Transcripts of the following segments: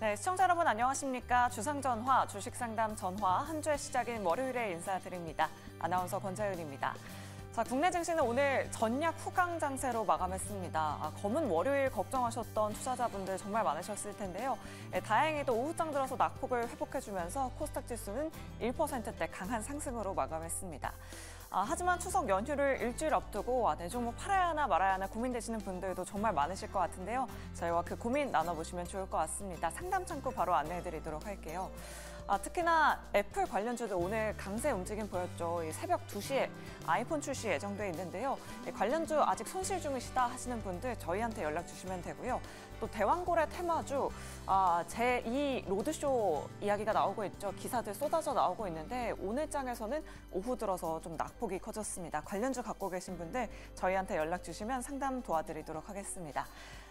네, 시청자 여러분 안녕하십니까? 주상전화, 주식상담 전화 한 주의 시작인 월요일에 인사드립니다. 아나운서 권자윤입니다. 자, 국내 증시는 오늘 전략 후강 장세로 마감했습니다. 아, 검은 월요일 걱정하셨던 투자자분들 정말 많으셨을 텐데요. 네, 다행히도 오후장 들어서 낙폭을 회복해주면서 코스닥 지수는 1%대 강한 상승으로 마감했습니다. 아, 하지만 추석 연휴를 일주일 앞두고 아, 내 네, 종목 팔아야 하나 말아야 하나 고민되시는 분들도 정말 많으실 것 같은데요. 저희와 그 고민 나눠보시면 좋을 것 같습니다. 상담 창구 바로 안내해드리도록 할게요. 아, 특히나 애플 관련주들 오늘 강세 움직임 보였죠. 새벽 2시에 아이폰 출시 예정돼 있는데요. 관련주 아직 손실 중이시다 하시는 분들 저희한테 연락 주시면 되고요. 또대왕골의 테마주 아, 제2 로드쇼 이야기가 나오고 있죠. 기사들 쏟아져 나오고 있는데 오늘 장에서는 오후 들어서 좀 낙폭이 커졌습니다. 관련주 갖고 계신 분들 저희한테 연락 주시면 상담 도와드리도록 하겠습니다.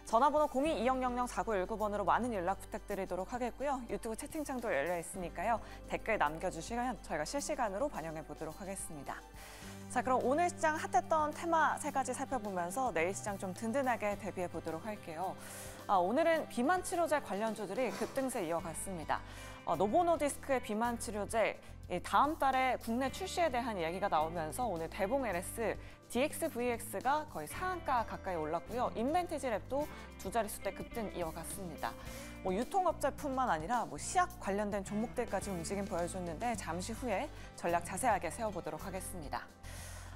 전화번호 02-2000-4919번으로 많은 연락 부탁드리도록 하겠고요. 유튜브 채팅창도 열려 있으니까요. 댓글 남겨주시면 저희가 실시간으로 반영해 보도록 하겠습니다. 자, 그럼 오늘 시장 핫했던 테마 세 가지 살펴보면서 내일 시장 좀 든든하게 대비해 보도록 할게요. 아, 오늘은 비만 치료제 관련주들이 급등세 이어갔습니다. 어, 노보노디스크의 비만 치료제 다음 달에 국내 출시에 대한 이야기가 나오면서 오늘 대봉 LS, DXVX가 거의 상한가 가까이 올랐고요. 인벤티지랩도 두 자릿수대 급등 이어갔습니다. 뭐 유통업체뿐만 아니라 뭐 시약 관련된 종목들까지 움직임 보여줬는데 잠시 후에 전략 자세하게 세워보도록 하겠습니다.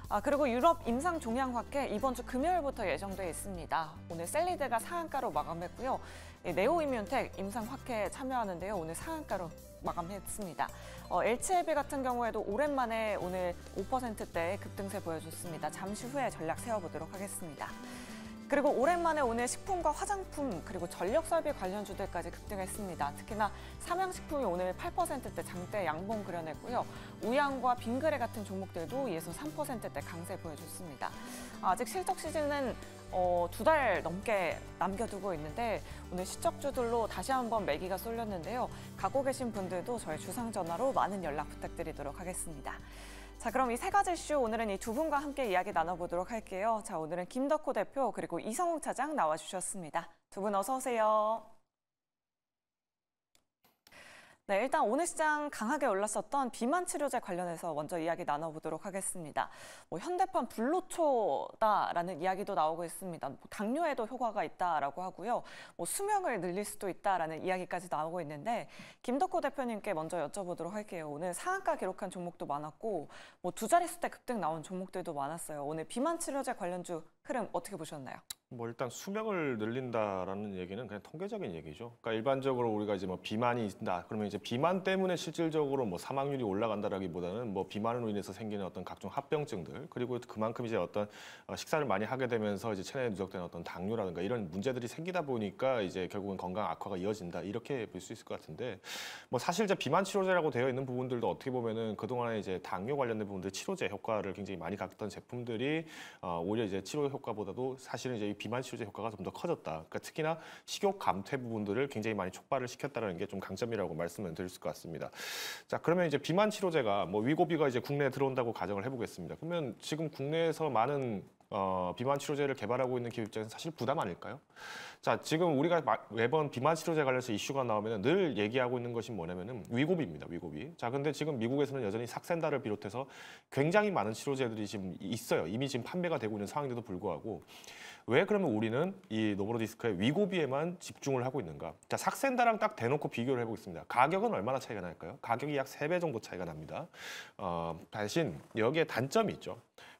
아, 그리고 유럽 임상 종양학회 이번 주 금요일부터 예정돼 있습니다. 오늘 셀리드가 상한가로 마감했고요. 예, 네오이뮨텍 임상학회에 참여하는데요. 오늘 상한가로 마감했습니다. 어, LCLB 같은 경우에도 오랜만에 오늘 5%대 급등세 보여줬습니다. 잠시 후에 전략 세워보도록 하겠습니다. 그리고 오랜만에 오늘 식품과 화장품 그리고 전력설비 관련 주들까지 급등했습니다. 특히나 삼양식품이 오늘 8%대 장대 양봉 그려냈고요. 우양과 빙그레 같은 종목들도 예서 3%대 강세 보여줬습니다. 아직 실적 시즌은 어, 두 달 넘게 남겨두고 있는데 오늘 시적주들로 다시 한번 매기가 쏠렸는데요. 가고 계신 분들도 저희 주상전화로 많은 연락 부탁드리도록 하겠습니다. 자, 그럼 이 세 가지 쇼 오늘은 이 두 분과 함께 이야기 나눠보도록 할게요. 자, 오늘은 김덕호 대표 그리고 이성욱 차장 나와주셨습니다. 두 분 어서 오세요. 네, 일단 오늘 시장 강하게 올랐었던 비만 치료제 관련해서 먼저 이야기 나눠보도록 하겠습니다. 뭐 현대판 불로초다라는 이야기도 나오고 있습니다. 뭐 당뇨에도 효과가 있다라고 하고요. 뭐 수명을 늘릴 수도 있다라는 이야기까지 나오고 있는데 김덕호 대표님께 먼저 여쭤보도록 할게요. 오늘 상한가 기록한 종목도 많았고 뭐 두 자릿수 때 급등 나온 종목들도 많았어요. 오늘 비만 치료제 관련주 흐름 어떻게 보셨나요? 뭐 일단 수명을 늘린다라는 얘기는 그냥 통계적인 얘기죠. 그러니까 일반적으로 우리가 이제 뭐 비만이 있다 그러면 이제 비만 때문에 실질적으로 뭐 사망률이 올라간다라기보다는 뭐 비만으로 인해서 생기는 어떤 각종 합병증들 그리고 그만큼 이제 어떤 어, 식사를 많이 하게 되면서 이제 체내에 누적된 어떤 당뇨라든가 이런 문제들이 생기다 보니까 이제 결국은 건강 악화가 이어진다 이렇게 볼 수 있을 것 같은데 뭐 사실 이제 비만 치료제라고 되어 있는 부분들도 어떻게 보면은 그 동안에 이제 당뇨 관련된 부분들 치료제 효과를 굉장히 많이 갖던 제품들이 어 오히려 이제 치료 효과보다도 사실은 이제 비만 치료제 효과가 좀 더 커졌다. 그러니까 특히나 식욕 감퇴 부분들을 굉장히 많이 촉발을 시켰다는 게 좀 강점이라고 말씀을 드릴 수 있을 것 같습니다. 자, 그러면 이제 비만 치료제가 뭐 위고비가 이제 국내에 들어온다고 가정을 해보겠습니다. 그러면 지금 국내에서 많은 어, 비만 치료제를 개발하고 있는 기업 입장에서 사실 부담 아닐까요? 자, 지금 우리가 매번 비만 치료제 관련해서 이슈가 나오면 늘 얘기하고 있는 것이 뭐냐면은 위고비입니다, 위고비. 자, 근데 지금 미국에서는 여전히 삭센다를 비롯해서 굉장히 많은 치료제들이 지금 있어요. 이미 지금 판매가 되고 있는 상황인데도 불구하고 왜 그러면 우리는 이 노브로디스크의 위고비에만 집중을 하고 있는가? 자, 삭센다랑 딱 대놓고 비교를 해보겠습니다. 가격은 얼마나 차이가 날까요? 가격이 약세배 정도 차이가 납니다. 어, 대신 여기에 단점이 있죠.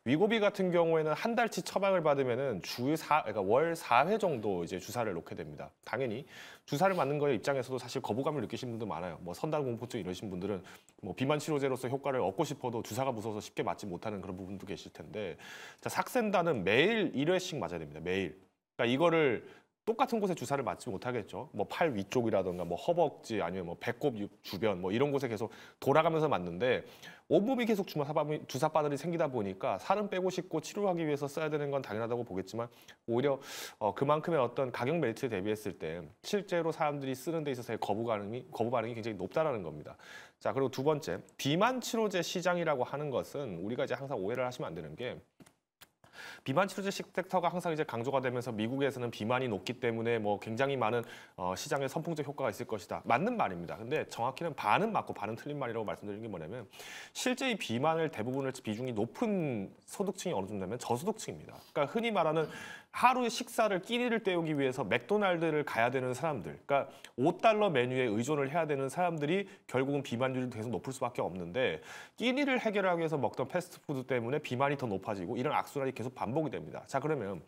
위고비 같은 경우에는 한 달치 처방을 받으면은 주 4, 그러니까 월4회 정도 이제 주사를 놓게 됩니다. 당연히 주사를 맞는 거의 입장에서도 사실 거부감을 느끼시는 분도 많아요. 뭐 선단 공포증 이러신 분들은 뭐 비만 치료제로서 효과를 얻고 싶어도 주사가 무서워서 쉽게 맞지 못하는 그런 부분도 계실 텐데 자, 삭센다는 매일 1회씩 맞아야 됩니다. 매일. 그러니까 이거를 똑같은 곳에 주사를 맞지 못하겠죠. 뭐 팔 위쪽이라든가 뭐 허벅지 아니면 뭐 배꼽 주변 뭐 이런 곳에 계속 돌아가면서 맞는데 온몸이 계속 주사 바늘이 생기다 보니까 살은 빼고 싶고 치료하기 위해서 써야 되는 건 당연하다고 보겠지만 오히려 어 그만큼의 어떤 가격 메리트에 대비했을 때 실제로 사람들이 쓰는 데 있어서의 거부 반응이 거부 반응이 굉장히 높다라는 겁니다. 자 그리고 두 번째 비만 치료제 시장이라고 하는 것은 우리가 이제 항상 오해를 하시면 안 되는 게 비만 치료제 식섹터가 항상 이제 강조가 되면서 미국에서는 비만이 높기 때문에 뭐 굉장히 많은 어, 시장에 선풍적 효과가 있을 것이다. 맞는 말입니다. 근데 정확히는 반은 맞고 반은 틀린 말이라고 말씀드리는 게 뭐냐면 실제 이 비만을 대부분을 비중이 높은 소득층이 어느 정도면 냐 저소득층입니다. 그러니까 흔히 말하는 하루의 식사를 끼니를 때우기 위해서 맥도날드를 가야 되는 사람들, 그러니까 5달러 메뉴에 의존을 해야 되는 사람들이 결국은 비만율이 계속 높을 수밖에 없는데 끼니를 해결하기 위해서 먹던 패스트푸드 때문에 비만이 더 높아지고 이런 악순환이 계속 계속 반복이 됩니다. 자 그러면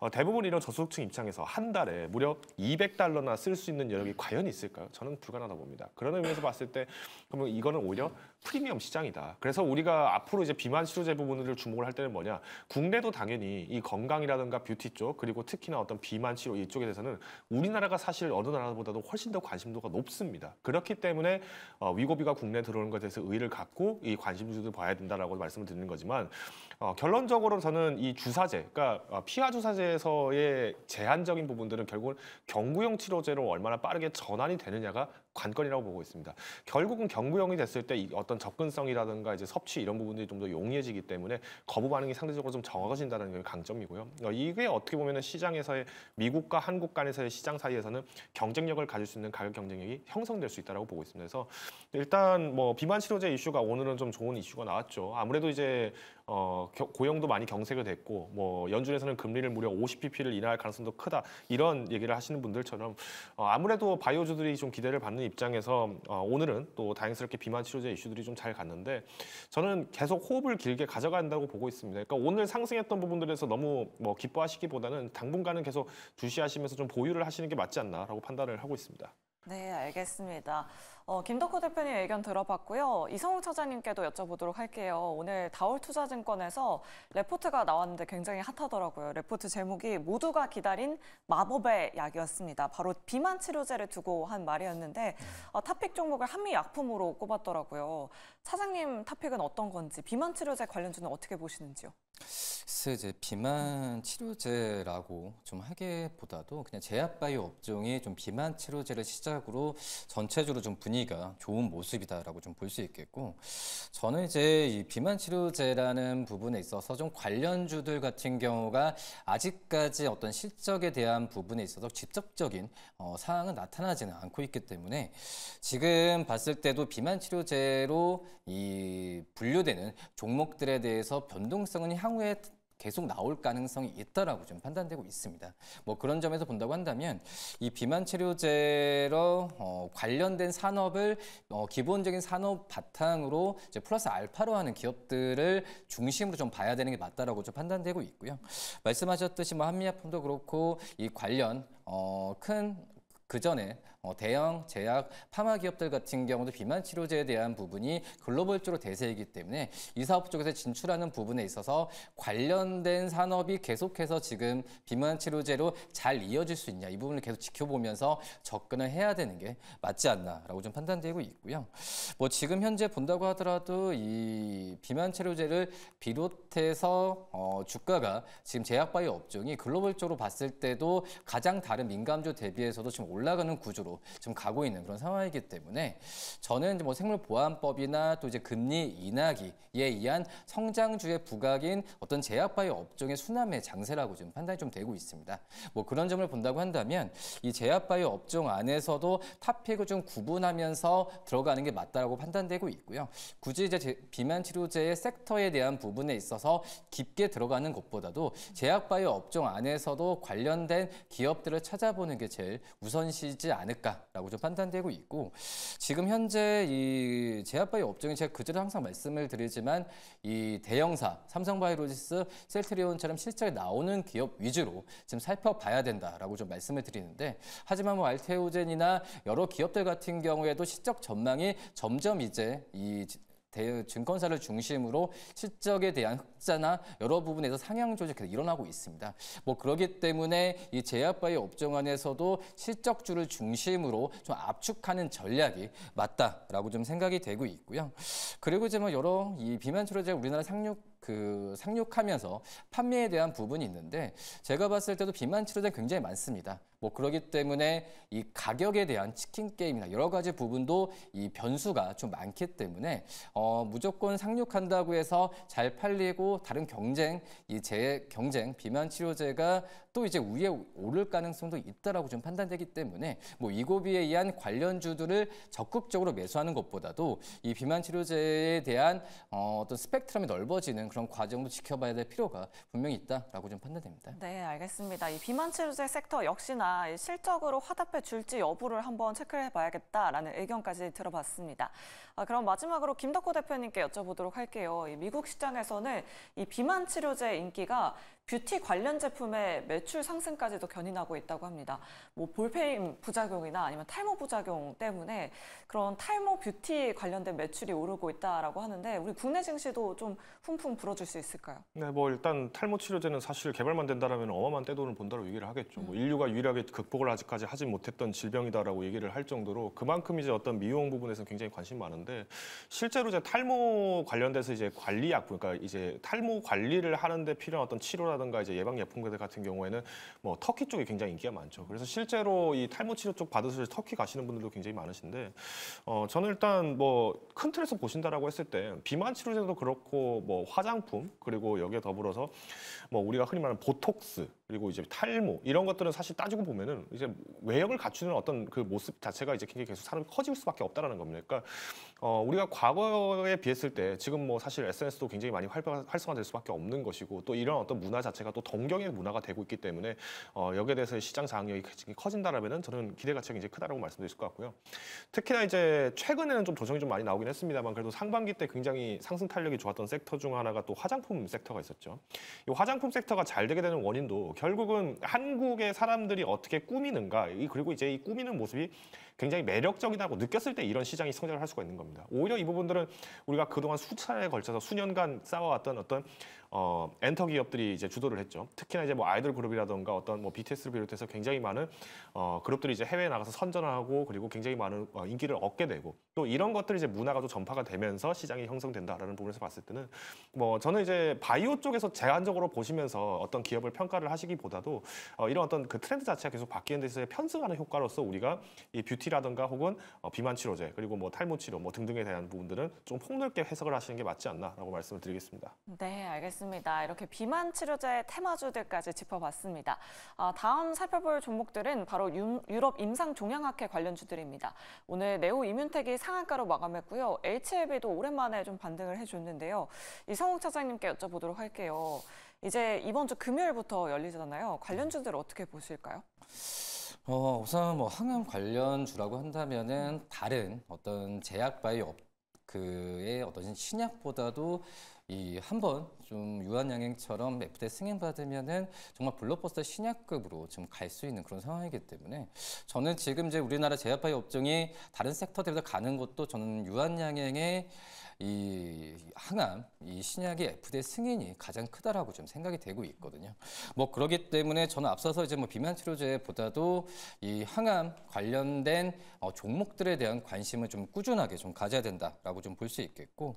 어, 대부분 이런 저소득층 입장에서 한 달에 무려 200달러나 쓸 수 있는 여력이 과연 있을까요? 저는 불가능하다 봅니다. 그런 의미에서 봤을 때 그러면 이거는 오히려 프리미엄 시장이다. 그래서 우리가 앞으로 이제 비만 치료제 부분을 주목을 할 때는 뭐냐 국내도 당연히 이 건강이라든가 뷰티 쪽 그리고 특히나 어떤 비만 치료 이쪽에 대해서는 우리나라가 사실 어느 나라보다도 훨씬 더 관심도가 높습니다. 그렇기 때문에 어, 위고비가 국내 들어오는 것에 대해서 의의를 갖고 이 관심주들 봐야 된다라고 말씀을 드리는 거지만 어, 결론적으로 저는 이 주사제, 그러니까 아, 피하 주사제에서의 제한적인 부분들은 결국은 경구용 치료제로 얼마나 빠르게 전환이 되느냐가 관건이라고 보고 있습니다. 결국은 경구형이 됐을 때 어떤 접근성이라든가 이제 섭취 이런 부분들이 좀 더 용이해지기 때문에 거부 반응이 상대적으로 좀 정확해진다는 게 강점이고요. 그러니까 이게 어떻게 보면 시장에서의 미국과 한국 간에서의 시장 사이에서는 경쟁력을 가질 수 있는 가격 경쟁력이 형성될 수 있다고 보고 있습니다. 그래서 일단 뭐 비만 치료제 이슈가 오늘은 좀 좋은 이슈가 나왔죠. 아무래도 이제 어, 고용도 많이 경색이 됐고 뭐 연준에서는 금리를 무려 50pp를 인하할 가능성도 크다 이런 얘기를 하시는 분들처럼 어, 아무래도 바이오주들이 좀 기대를 받는 하는 입장에서 어, 오늘은 또 다행스럽게 비만 치료제 이슈들이 좀 잘 갔는데 저는 계속 호흡을 길게 가져간다고 보고 있습니다. 그러니까 오늘 상승했던 부분들에서 너무 뭐 기뻐하시기보다는 당분간은 계속 주시하시면서 좀 보유를 하시는 게 맞지 않나라고 판단을 하고 있습니다. 네, 알겠습니다. 어, 김덕호 대표님 의견 들어봤고요. 이성욱 차장님께도 여쭤보도록 할게요. 오늘 다올투자증권에서 레포트가 나왔는데 굉장히 핫하더라고요. 레포트 제목이 모두가 기다린 마법의 약이었습니다. 바로 비만 치료제를 두고 한 말이었는데 어, 탑픽 종목을 한미약품으로 꼽았더라고요. 차장님 탑픽은 어떤 건지, 비만 치료제 관련주는 어떻게 보시는지요? 제 비만 치료제라고 좀 하기보다도 그냥 제약바이오 업종이 좀 비만 치료제를 시작으로 전체적으로 좀 분위기가 좋은 모습이다라고 좀 볼 수 있겠고 저는 이제 이 비만 치료제라는 부분에 있어서 좀 관련주들 같은 경우가 아직까지 어떤 실적에 대한 부분에 있어서 직접적인 어, 사항은 나타나지는 않고 있기 때문에 지금 봤을 때도 비만 치료제로 이 분류되는 종목들에 대해서 변동성은 향후에 계속 나올 가능성이 있다라고 좀 판단되고 있습니다. 뭐 그런 점에서 본다고 한다면 이 비만 치료제로 어, 관련된 산업을 어, 기본적인 산업 바탕으로 이제 플러스 알파로 하는 기업들을 중심으로 좀 봐야 되는 게 맞다라고 좀 판단되고 있고요. 말씀하셨듯이 뭐 한미약품도 그렇고 이 관련 어, 큰그 전에 어, 대형 제약 파마 기업들 같은 경우도 비만 치료제에 대한 부분이 글로벌적으로 대세이기 때문에 이 사업 쪽에서 진출하는 부분에 있어서 관련된 산업이 계속해서 지금 비만 치료제로 잘 이어질 수 있냐 이 부분을 계속 지켜보면서 접근을 해야 되는 게 맞지 않나라고 좀 판단되고 있고요. 뭐 지금 현재 본다고 하더라도 이 비만 치료제를 비롯해서 어, 주가가 지금 제약바이 업종이 글로벌적으로 봤을 때도 가장 다른 민감주 대비해서도 지금 올라가는 구조로 방으로 지금 가고 있는 그런 상황이기 때문에 저는 뭐 생물보안법이나 또 이제 금리 인하기에 의한 성장주의 부각인 어떤 제약바이오 업종의 수남의 장세라고 지금 판단이 좀 되고 있습니다. 뭐 그런 점을 본다고 한다면 이 제약바이오 업종 안에서도 탑픽을 좀 구분하면서 들어가는 게 맞다라고 판단되고 있고요. 굳이 이제 비만 치료제의 섹터에 대한 부분에 있어서 깊게 들어가는 것보다도 제약바이오 업종 안에서도 관련된 기업들을 찾아보는 게 제일 우선시지 않을까. 않을까라고 좀 판단되고 있고 지금 현재 이 제약바이오 업종이 제가 그제도 항상 말씀을 드리지만 이 대형사 삼성바이오로지스 셀트리온처럼 실적이 나오는 기업 위주로 지금 살펴봐야 된다라고 좀 말씀을 드리는데 하지만 뭐 알테오젠이나 여러 기업들 같은 경우에도 실적 전망이 점점 이제 이 대여 증권사를 중심으로 실적에 대한 흑자나 여러 부분에서 상향 조정 계속 일어나고 있습니다. 뭐 그러기 때문에 이제약바이 업종 안에서도 실적주를 중심으로 좀 압축하는 전략이 맞다라고 좀 생각이 되고 있고요. 그리고 이제 뭐 여러 이 비만 치료제 우리나라 상륙 그 상륙하면서 판매에 대한 부분이 있는데 제가 봤을 때도 비만 치료제 굉장히 많습니다. 뭐 그러기 때문에 이 가격에 대한 치킨 게임이나 여러 가지 부분도 이 변수가 좀 많기 때문에 어 무조건 상륙한다고 해서 잘 팔리고 다른 경쟁 이재 경쟁 비만 치료제가 또 이제 위에 오를 가능성도 있다라고 좀 판단되기 때문에 뭐 이고비에 의한 관련 주들을 적극적으로 매수하는 것보다도 이 비만 치료제에 대한 어, 어떤 스펙트럼이 넓어지는 그런 과정도 지켜봐야 될 필요가 분명히 있다라고 좀 판단됩니다. 네, 알겠습니다. 이 비만 치료제 섹터 역시나 실적으로 화답해 줄지 여부를 한번 체크를 해봐야겠다라는 의견까지 들어봤습니다. 아, 그럼 마지막으로 김덕호 대표님께 여쭤보도록 할게요. 미국 시장에서는 이 비만 치료제 인기가 뷰티 관련 제품의 매출 상승까지도 견인하고 있다고 합니다. 뭐볼페 부작용이나 아니면 탈모 부작용 때문에 그런 탈모 뷰티 관련된 매출이 오르고 있다라고 하는데 우리 국내 증시도 좀 훈풍 불어줄 수 있을까요? 네, 뭐 일단 탈모 치료제는 사실 개발만 된다라면 어마어마한 떼돈을 본다고 얘기를 하겠죠. 뭐 음. 인류가 유일하게 극복을 아직까지 하지 못했던 질병이다라고 얘기를 할 정도로 그만큼 이제 어떤 미용 부분에서 굉장히 관심 많은데 실제로 이제 탈모 관련돼서 이제 관리 약 그러니까 이제 탈모 관리를 하는데 필요한 어떤 치료라 치료라든가 이제 예방 예품들 같은 경우에는 뭐 터키 쪽이 굉장히 인기가 많죠. 그래서 실제로 이 탈모 치료 쪽 받으실 터키 가시는 분들도 굉장히 많으신데 어 저는 일단 뭐 큰 틀에서 보신다라고 했을 때 비만 치료제도 그렇고 뭐 화장품 그리고 여기에 더불어서 뭐 우리가 흔히 말하는 보톡스 그리고 이제 탈모 이런 것들은 사실 따지고 보면은 이제 외형을 갖추는 어떤 그 모습 자체가 이제 굉장히 계속 사람이 커질 수밖에 없다라는 겁니다. 그러니까 어, 우리가 과거에 비했을 때 지금 뭐 사실 SNS도 굉장히 많이 활성화될 수밖에 없는 것이고 또 이런 어떤 문화 자체가 또 동경의 문화가 되고 있기 때문에 어, 여기에 대해서 시장 장악력이 커진다라면은 저는 기대가치가 굉장히 크다라고 말씀드릴 것 같고요. 특히나 이제 최근에는 좀 조정이 좀 많이 나오긴 했습니다만 그래도 상반기 때 굉장히 상승 탄력이 좋았던 섹터 중 하나가 또 화장품 섹터가 있었죠. 이 화장품 섹터가 잘 되게 되는 원인도 결국은 한국의 사람들이 어떻게 꾸미는가 그리고 이제 이 꾸미는 모습이 굉장히 매력적이라고 느꼈을 때 이런 시장이 성장을 할 수가 있는 겁니다. 오히려 이 부분들은 우리가 그동안 수차례에 걸쳐서 수년간 쌓아왔던 어떤 어, 엔터 기업들이 이제 주도를 했죠. 특히나 이제 뭐 아이돌 그룹이라던가 어떤 뭐 BTS를 비롯해서 굉장히 많은 어, 그룹들이 이제 해외에 나가서 선전을 하고 그리고 굉장히 많은 어, 인기를 얻게 되고 또 이런 것들이 이제 문화가 또 전파가 되면서 시장이 형성된다라는 부분에서 봤을 때는 뭐 저는 이제 바이오 쪽에서 제한적으로 보시면서 어떤 기업을 평가를 하시기보다도 어, 이런 어떤 그 트렌드 자체가 계속 바뀌는 데서 있어 편승하는 효과로서 우리가 이 뷰티라든가 혹은 어, 비만 치료제 그리고 뭐 탈모 치료 뭐 등등에 대한 부분들은 좀 폭넓게 해석을 하시는 게 맞지 않나라고 말씀을 드리겠습니다. 네, 알겠습니다. 알습니다 이렇게 비만 치료제의 테마주들까지 짚어봤습니다. 아, 다음 살펴볼 종목들은 바로 유, 럽 임상 종양학회 관련 주들입니다. 오늘 네오 이뮨텍이 상한가로 마감했고요. HLB도 오랜만에 좀 반등을 해줬는데요. 이성욱 차장님께 여쭤보도록 할게요. 이제 이번 주 금요일부터 열리잖아요. 관련 주들 어떻게 보실까요? 어, 우선 뭐 항암 관련 주라고 한다면은 다른 어떤 제약 바이오 그의 어떤 신약보다도 이 한 번 좀 유한양행처럼 FT 승인받으면은 정말 블록버스터 신약급으로 지금 갈수 있는 그런 상황이기 때문에 저는 지금 이제 우리나라 제약파의 업종이 다른 섹터들보다 가는 것도 저는 유한양행의 이 항암, 이 신약의 FDA 승인이 가장 크다라고 좀 생각이 되고 있거든요. 뭐 그러기 때문에 저는 앞서서 이제 뭐 비만 치료제보다도 이 항암 관련된 어, 종목들에 대한 관심을 좀 꾸준하게 좀 가져야 된다라고 좀 볼 수 있겠고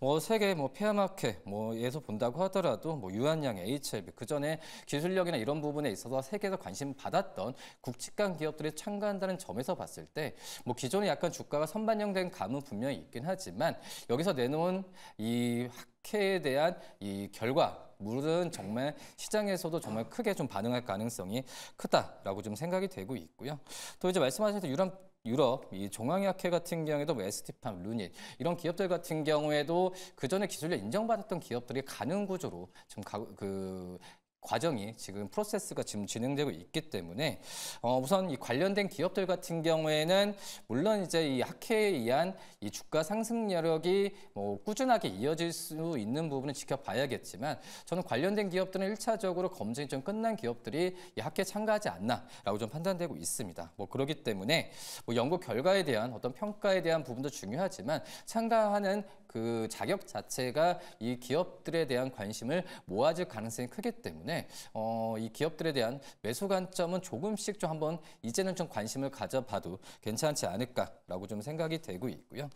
뭐 세계 뭐 폐암학회 뭐에서 본다고 하더라도 뭐 유한양의 HIV 그 전에 기술력이나 이런 부분에 있어서 세계에서 관심 받았던 국직간 기업들이 참가한다는 점에서 봤을 때 뭐 기존에 약간 주가가 선반영된 감은 분명히 있긴 하지만 여기서 내놓은 이 학회에 대한 이 결과 물은 정말 시장에서도 정말 크게 좀 반응할 가능성이 크다라고 좀 생각이 되고 있고요. 또 이제 말씀하신 대로 유럽 유럽 이 종황약회 같은 경우에도 뭐 에스티팜, 루닛 이런 기업들 같은 경우에도 그 전에 기술력 인정받았던 기업들이 가는 구조로 지금 가, 그 과정이 지금 프로세스가 지금 진행되고 있기 때문에 어, 우선 이 관련된 기업들 같은 경우에는 물론 이제 이 학회에 의한 이 주가 상승 여력이 뭐 꾸준하게 이어질 수 있는 부분을 지켜봐야겠지만 저는 관련된 기업들은 일차적으로 검증이 좀 끝난 기업들이 이 학회에 참가하지 않나라고 좀 판단되고 있습니다. 뭐그렇기 때문에 뭐 연구 결과에 대한 어떤 평가에 대한 부분도 중요하지만 참가하는 그 자격 자체가 이 기업들에 대한 관심을 모아질 가능성이 크기 때문에 어, 이 기업들에 대한 매수 관점은 조금씩 좀 한번 이제는 좀 관심을 가져봐도 괜찮지 않을까라고 좀 생각이 되고 있고요.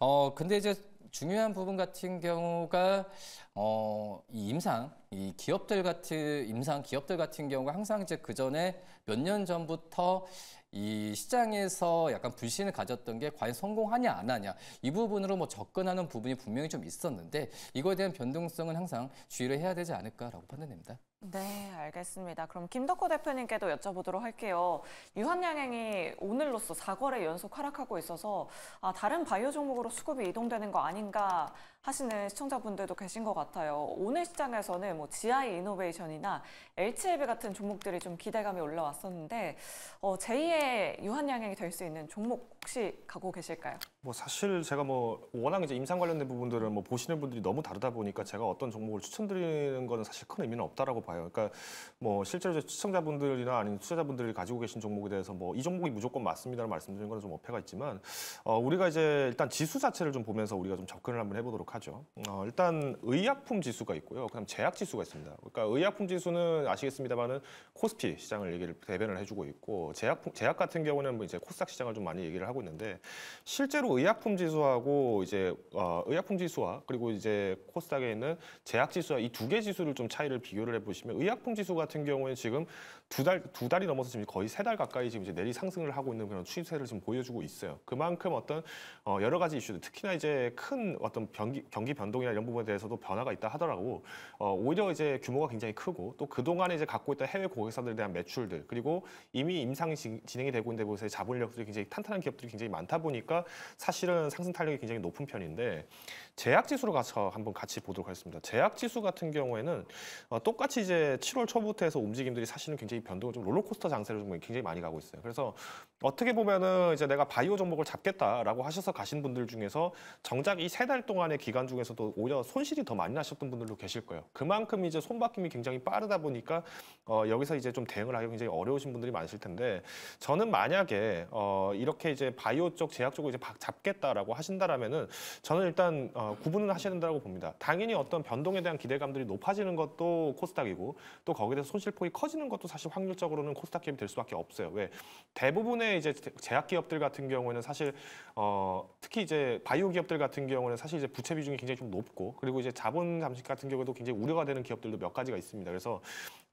어, 근데 이제 중요한 부분 같은 경우가 어, 이 임상 이 기업들 같은 임상 기업들 같은 경우가 항상 이제 그 전에 몇 년 전부터 이 시장에서 약간 불신을 가졌던 게 과연 성공하냐 안 하냐 이 부분으로 뭐 접근하는 부분이 분명히 좀 있었는데 이거에 대한 변동성은 항상 주의를 해야 되지 않을까라고 판단됩니다. 네, 알겠습니다. 그럼 김덕호 대표님께도 여쭤보도록 할게요. 유한양행이 오늘로써 4거래 연속 하락하고 있어서 아, 다른 바이오 종목으로 수급이 이동되는 거 아닌가 하시는 시청자분들도 계신 것 같아요. 오늘 시장에서는 뭐 GI 이노베이션이나 HLB 같은 종목들이 좀 기대감이 올라왔었는데 어, 제2의 유한양행이 될 수 있는 종목 혹시 가고 계실까요? 뭐 사실 제가 뭐 워낙 이제 임상 관련된 부분들은 뭐 보시는 분들이 너무 다르다 보니까 제가 어떤 종목을 추천드리는 거는 사실 큰 의미는 없다라고 봐요. 그러니까 뭐 실제로 시청자분들이나 아니면 투자자분들이 가지고 계신 종목에 대해서 뭐 이 종목이 무조건 맞습니다라고 말씀드리는 거는 좀 어폐가 있지만 어 우리가 이제 일단 지수 자체를 좀 보면서 우리가 좀 접근을 한번 해보도록 하죠. 어 일단 의약품 지수가 있고요. 그다음 제약 지수가 있습니다. 그러니까 의약품 지수는 아시겠습니다만은 코스피 시장을 얘기를 대변을 해주고 있고 제약 제약 같은 경우는 뭐 이제 코스닥 시장을 좀 많이 얘기를 하고 있는데 실제로 의약품 지수하고 이제 어, 의약품 지수와 그리고 이제 코스닥에 있는 제약 지수와 이 두 개 지수를 좀 차이를 비교를 해보시면 의약품 지수 같은 경우에 지금 두 달, 두 달이 넘어서 지금 거의 세 달 가까이 지금 이제 내리 상승을 하고 있는 그런 추세를 지금 보여주고 있어요. 그만큼 어떤 어, 여러 가지 이슈들, 특히나 이제 큰 어떤 변기, 경기 변동이나 이런 부분에 대해서도 변화가 있다 하더라고. 어, 오히려 이제 규모가 굉장히 크고 또 그동안에 이제 갖고 있던 해외 고객사들에 대한 매출들 그리고 이미 임상 진, 행이 되고 있는 곳에 자본력들이 굉장히 탄탄한 기업들이 굉장히 많다 보니까 사실은 상승 탄력이 굉장히 높은 편인데 제약 지수로 가서 한번 같이 보도록 하겠습니다. 제약 지수 같은 경우에는 어, 똑같이 이제 7월 초부터 해서 움직임들이 사실은 굉장히 변동을 좀 롤러코스터 장세를 좀 굉장히 많이 가고 있어요. 그래서 어떻게 보면은 이제 내가 바이오 종목을 잡겠다라고 하셔서 가신 분들 중에서 정작 이 세 달 동안의 기간 중에서도 오히려 손실이 더 많이 나셨던 분들도 계실 거예요. 그만큼 이제 손바뀜이 굉장히 빠르다 보니까 어, 여기서 이제 좀 대응을 하기 굉장히 어려우신 분들이 많으실 텐데 저는 만약에 어, 이렇게 이제 바이오 쪽 제약 쪽을 이제 잡겠다라고 하신다라면은 저는 일단 어, 구분은 하셔야 된다고 봅니다. 당연히 어떤 변동에 대한 기대감들이 높아지는 것도 코스닥이고 또 거기에 대해서 손실폭이 커지는 것도 사실 사실 확률적으로는 코스닥 기업이 될 수밖에 없어요. 왜? 대부분의 이제 제약 기업들 같은 경우에는 사실 어, 특히 이제 바이오 기업들 같은 경우는 사실 이제 부채 비중이 굉장히 좀 높고 그리고 이제 자본 잠식 같은 경우에도 굉장히 우려가 되는 기업들도 몇 가지가 있습니다. 그래서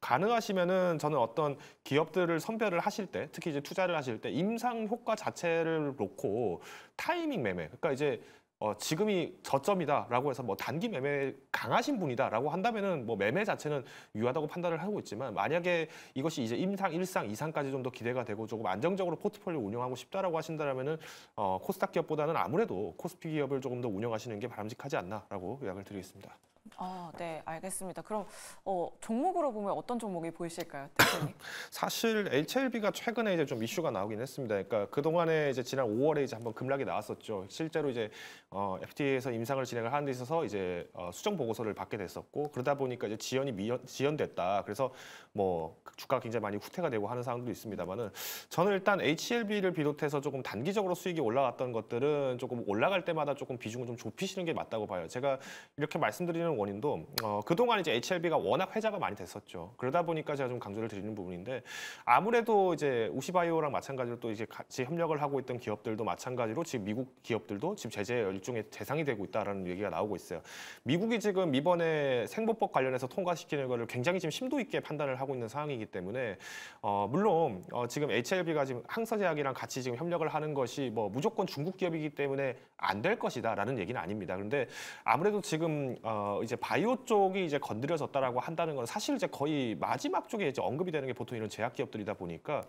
가능하시면은 저는 어떤 기업들을 선별을 하실 때 특히 이제 투자를 하실 때 임상 효과 자체를 놓고 타이밍 매매 그러니까 이제 어, 지금이 저점이다라고 해서 뭐 단기 매매 강하신 분이다라고 한다면은 뭐 매매 자체는 유하다고 판단을 하고 있지만 만약에 이것이 이제 임상 일상 이상까지 좀 더 기대가 되고 조금 안정적으로 포트폴리오 운영하고 싶다라고 하신다면은 어, 코스닥 기업보다는 아무래도 코스피 기업을 조금 더 운영하시는 게 바람직하지 않나라고 요약을 드리겠습니다. 아, 네, 알겠습니다. 그럼 어, 종목으로 보면 어떤 종목이 보이실까요, 대표님? 사실 HLB가 최근에 이제 좀 이슈가 나오긴 했습니다. 그러니까 그 동안에 이제 지난 5월에 이제 한번 급락이 나왔었죠. 실제로 이제 어, FTA에서 임상을 진행을 하는 데 있어서 이제 어, 수정 보고서를 받게 됐었고 그러다 보니까 이제 지연이 미연, 지연됐다. 그래서 뭐 그 주가 굉장히 많이 후퇴가 되고 하는 상황도 있습니다만은 저는 일단 HLB를 비롯해서 조금 단기적으로 수익이 올라갔던 것들은 조금 올라갈 때마다 조금 비중을 좀 좁히시는 게 맞다고 봐요. 제가 이렇게 말씀드리는 하는 원인도 어, 그동안 이제 HLB가 워낙 회자가 많이 됐었죠. 그러다 보니까 제가 좀 강조를 드리는 부분인데 아무래도 이제 우시바이오랑 마찬가지로 또 이제 같이 협력을 하고 있던 기업들도 마찬가지로 지금 미국 기업들도 지금 제재 일종의 대상이 되고 있다라는 얘기가 나오고 있어요. 미국이 지금 이번에 생보법 관련해서 통과시키는 거를 굉장히 지금 심도 있게 판단을 하고 있는 상황이기 때문에 어, 물론 어, 지금 HLB가 지금 항서제약이랑 같이 지금 협력을 하는 것이 뭐 무조건 중국 기업이기 때문에 안 될 것이다라는 얘기는 아닙니다. 그런데 아무래도 지금 어, 이제 바이오 쪽이 이제 건드려졌다라고 한다는 건 사실 이제 거의 마지막 쪽에 이제 언급이 되는 게 보통 이런 제약 기업들이다 보니까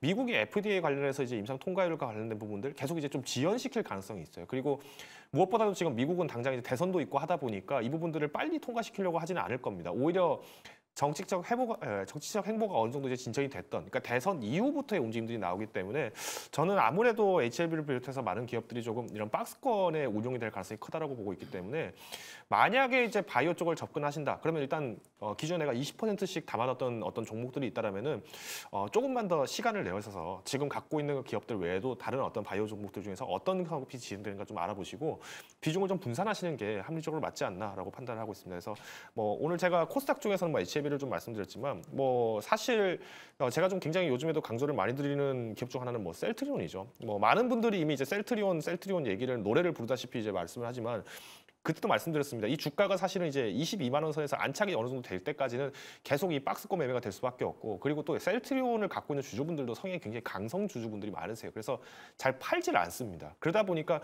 미국의 FDA 관련해서 이제 임상 통과율과 관련된 부분들 계속 이제 좀 지연시킬 가능성이 있어요. 그리고 무엇보다도 지금 미국은 당장 이제 대선도 있고 하다 보니까 이 부분들을 빨리 통과시키려고 하지는 않을 겁니다. 오히려 정치적 해보 정치적 행보가 어느 정도 이제 진전이 됐던 그러니까 대선 이후부터의 움직임들이 나오기 때문에 저는 아무래도 HLB를 비롯해서 많은 기업들이 조금 이런 박스권에 운용이 될 가능성이 크다라고 보고 있기 때문에 만약에 이제 바이오 쪽을 접근하신다 그러면 일단 어, 기존에 내가 20%씩 담아뒀던 어떤 종목들이 있다라면은 어, 조금만 더 시간을 내어서 지금 갖고 있는 기업들 외에도 다른 어떤 바이오 종목들 중에서 어떤 사업이 진되는가좀 알아보시고 비중을 좀 분산하시는 게 합리적으로 맞지 않나라고 판단을 하고 있습니다. 그래서 뭐 오늘 제가 코스닥 쪽에서는뭐 HLB 얘기를 좀 말씀드렸지만 뭐 사실 어, 제가 좀 굉장히 요즘에도 강조를 많이 드리는 기업 중 하나는 뭐 셀트리온이죠. 뭐 많은 분들이 이미 이제 셀트리온 셀트리온 얘기를 노래를 부르다시피 이제 말씀을 하지만 그때도 말씀드렸습니다. 이 주가가 사실은 이제 22만 원 선에서 안착이 어느 정도 될 때까지는 계속 이 박스권 매매가 될 수밖에 없고 그리고 또 셀트리온을 갖고 있는 주주분들도 성향이 굉장히 강성 주주분들이 많으세요. 그래서 잘 팔질 않습니다. 그러다 보니까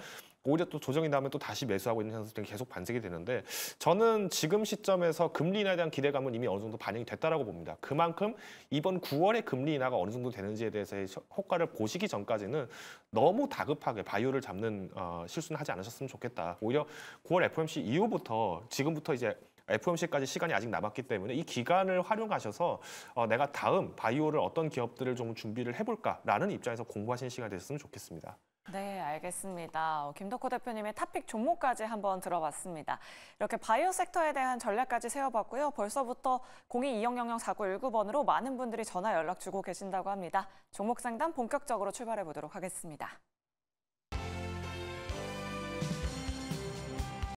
오히려 또 조정이 나면 또 다시 매수하고 있는 현상들이 계속 반색이 되는데 저는 지금 시점에서 금리 인하에 대한 기대감은 이미 어느 정도 반영이 됐다라고 봅니다. 그만큼 이번 9월에 금리 인하가 어느 정도 되는지에 대해서의 효과를 보시기 전까지는 너무 다급하게 바이오를 잡는 어, 실수는 하지 않으셨으면 좋겠다. 오히려 9월 FOMC 이후부터 지금부터 이제 FOMC까지 시간이 아직 남았기 때문에 이 기간을 활용하셔서 어, 내가 다음 바이오를 어떤 기업들을 좀 준비를 해볼까라는 입장에서 공부하시는 시간이 됐으면 좋겠습니다. 네, 알겠습니다. 어, 김덕호 대표님의 탑픽 종목까지 한번 들어봤습니다. 이렇게 바이오 섹터에 대한 전략까지 세워봤고요. 벌써부터 0220004919번으로 많은 분들이 전화 연락 주고 계신다고 합니다. 종목 상담 본격적으로 출발해 보도록 하겠습니다.